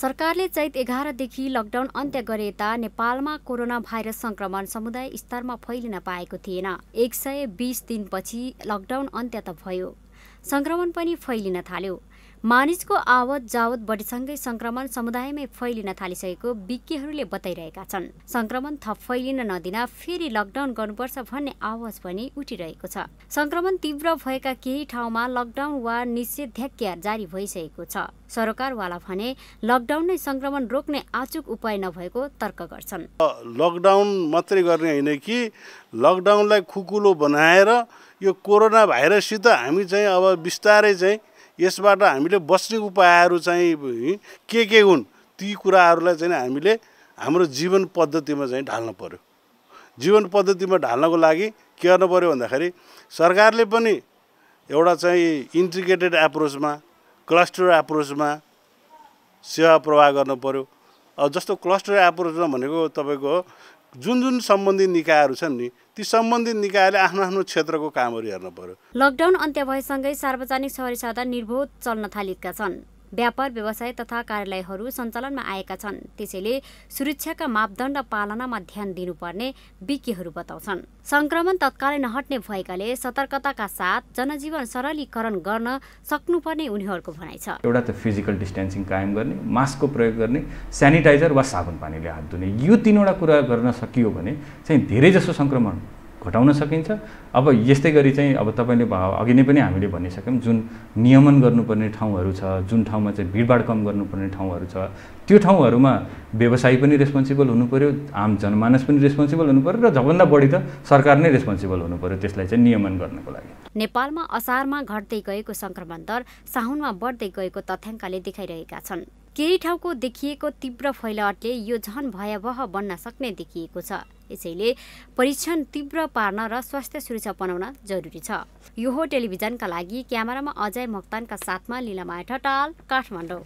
सरकारले चैत एघारदेखि लकडाउन अन्त्य गरे यता नेपालमा कोरोना भाइरस संक्रमण समुदाय स्तरमा फैलिन पाएको थिएन एक सय बिस दिनपछि लकडाउन अन्त्य त भयो सङ्क्रमण पनि फैलिन थाल्यो मानिसको आवत जावत बढीसँगै संक्रमण समुदायमै फैलिन थालिसकेको विज्ञहरूले बताइरहेका छन् संक्रमण थप फैलिन नदिन फेरि लकडाउन गर्नुपर्छ भन्ने आवाज पनि उठिरहेको छ संक्रमण तीव्र भएका केही ठाउँमा लकडाउन वा निषेधाज्ञा जारी भइसकेको छ सरकारवाला भने लकडाउन नै संक्रमण रोक्ने आचुक उपाय नभएको तर्क गर्छन् लकडाउन मात्रै गर्ने होइन कि लकडाउनलाई खुकुलो बनाएर यो कोरोना भाइरससित हामी चाहिँ अब बिस्तारै चाहिँ यसबाट हामीले बस्ने उपायहरू चाहिँ के के हुन् ती कुराहरूलाई चाहिँ हामीले हाम्रो जीवन पद्धतिमा चाहिँ ढाल्नु पऱ्यो जीवन पद्धतिमा ढाल्नको लागि के गर्नु पऱ्यो भन्दाखेरि सरकारले पनि एउटा चाहिँ इन्टिग्रेटेड एप्रोचमा क्लस्टर एप्रोचमा सेवा प्रवाह गर्नु पऱ्यो जस्तो क्लस्टर एप्रोचमा भनेको तपाईँको जुन जुन सम्बन्धित निकायहरू छन् नि ती सम्बन्धित निकायले आफ्नो आफ्नो क्षेत्रको कामहरू हेर्न पर्यो लकडाउन अन्त्य भएसँगै सार्वजनिक सहरी साधन निर्भोध चल्न थालेका छन् व्यापार व्यवसाय तथा कार्यालयहरू सञ्चालनमा आएका छन् त्यसैले सुरक्षाका मापदण्ड पालनामा ध्यान दिनुपर्ने विज्ञहरू बताउँछन् सङ्क्रमण तत्कालै नहट्ने भएकाले सतर्कताका साथ जनजीवन सरलीकरण गर्न सक्नुपर्ने उनीहरूको भनाइ छ एउटा त फिजिकल डिस्टेन्सिङ कायम गर्ने मास्कको प्रयोग गर्ने सेनिटाइजर वा साबुन पानीले हात धुने यो तिनवटा कुरा गर्न सकियो भने चाहिँ धेरै जसो सङ्क्रमण घटाउन सकिन्छ अब यस्तै गरी चाहिँ अब तपाईँले अघि नै पनि हामीले भनिसक्यौँ जुन नियमन गर्नुपर्ने ठाउँहरू छ जुन ठाउँमा चाहिँ भिडभाड कम गर्नुपर्ने ठाउँहरू छ त्यो ठाउँहरूमा व्यवसायी पनि रेस्पोन्सिबल हुनु पऱ्यो आम जनमानस पनि रेस्पोन्सिबल हुनु पऱ्यो र जबभन्दा बढी त सरकार नै रेस्पोन्सिबल हुनु पऱ्यो त्यसलाई चाहिँ नियमन गर्नको लागि नेपालमा असारमा घट्दै गएको सङ्क्रमण दर साहुनमा बढ्दै गएको तथ्याङ्कले देखाइरहेका छन् केही ठाउँको देखिएको तीव्र फैलावटले यो झन भयावह बन्न सक्ने देखिएको छ यसैले परीक्षण तीव्र पार्न र स्वास्थ्य सुरक्षा बनाउन जरुरी छ यो हो टेलिभिजनका लागि क्यामेरामा अजय मक्तानका साथमा लिलामाया ठटाल काठमाडौँ